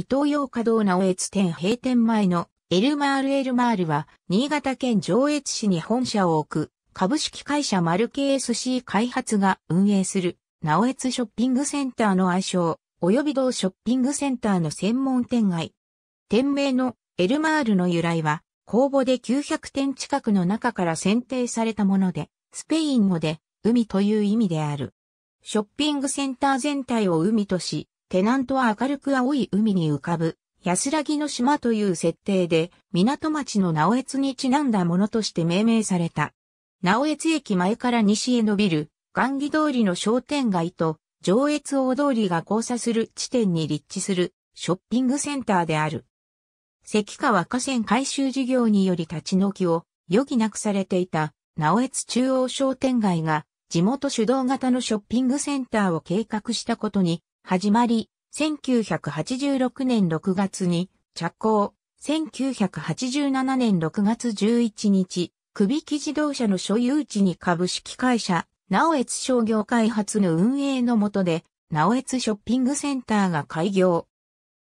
伊東洋華堂直江津店閉店前のエルマールエルマールは、新潟県上越市に本社を置く、株式会社マルケ SC 開発が運営する、直江津ショッピングセンターの愛称、及び同ショッピングセンターの専門店街。店名のエルマールの由来は、公募で900店近くの中から選定されたもので、スペイン語で海という意味である。ショッピングセンター全体を海とし、テナントは明るく青い海に浮かぶ安らぎの島という設定で港町の直江津にちなんだものとして命名された。直江津駅前から西へ伸びる雁木通りの商店街と上越大通りが交差する地点に立地するショッピングセンターである。関川河川改修事業により立ち退きを余儀なくされていた直江津中央商店街が地元主導型のショッピングセンターを計画したことに始まり、1986年6月に着工、1987年6月11日、首木自動車の所有地に株式会社、直越商業開発の運営のもとで、直越ショッピングセンターが開業。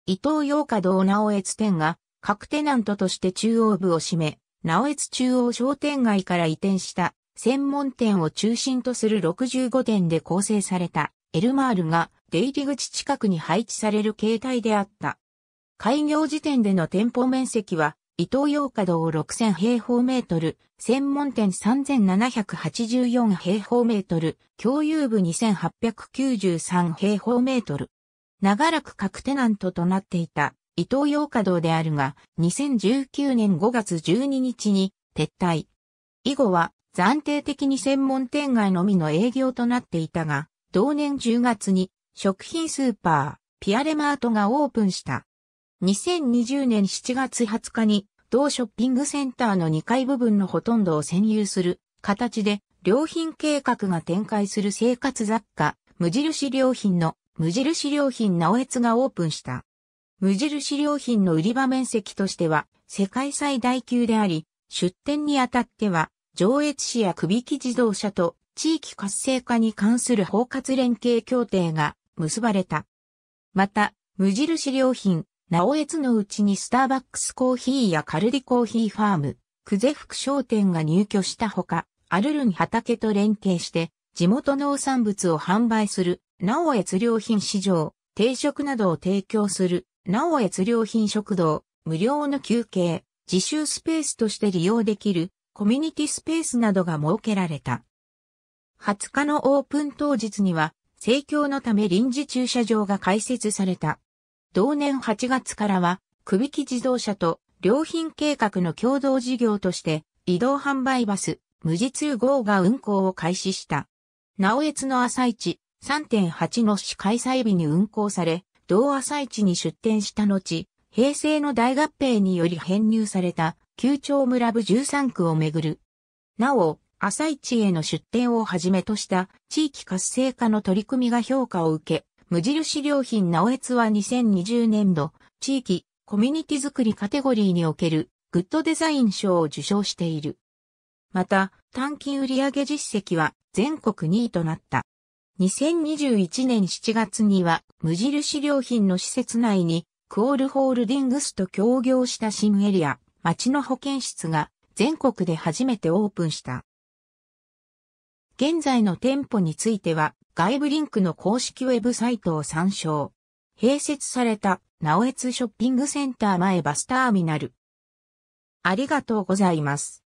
伊東洋華堂直越店が、各テナントとして中央部を占め、直越中央商店街から移転した、専門店を中心とする65店で構成された、エルマールが、出入り口近くに配置される形態であった。開業時点での店舗面積は、伊東洋華堂6000平方メートル、専門店3784平方メートル、共有部2893平方メートル。長らく各テナントとなっていた伊東洋華堂であるが、2019年5月12日に撤退。以後は暫定的に専門店街のみの営業となっていたが、同年10月に食品スーパー、ピアレマートがオープンした。2020年7月20日に、同ショッピングセンターの2階部分のほとんどを占有する形で、良品計画が展開する生活雑貨、無印良品の、無印良品直越がオープンした。無印良品の売り場面積としては、世界最大級であり、出店にあたっては、上越市や首木自動車と地域活性化に関する包括連携協定が結ばれた。また、無印良品、直江津のうちにスターバックスコーヒーやカルディコーヒーファーム、久世福商店が入居したほか、アルルン畑と連携して、地元農産物を販売する、直江津良品市場、定食などを提供する、おえつ良品食堂、無料の休憩、自習スペースとして利用できる、コミュニティスペースなどが設けられた。20日のオープン当日には、盛況のため臨時駐車場が開設された。同年8月からは、くびき自動車と良品計画の共同事業として、移動販売バス、無実号が運行を開始した。直越の朝市3.8の市開催日に運行され、同朝市に出店した後、平成の大合併により編入された、旧町村部13区をめぐる。なお、朝市への出店をはじめとした地域活性化の取り組みが評価を受け、無印良品直越は2020年度、地域、コミュニティづくりカテゴリーにおけるグッドデザイン賞を受賞している。また、短期売上実績は全国2位となった。2021年7月には無印良品の施設内にクオールホールディングスと協業した新エリア、町の保健室が全国で初めてオープンした。現在の店舗については、外部リンクの公式ウェブサイトを参照。併設された、直江津ショッピングセンター前バスターミナル。ありがとうございます。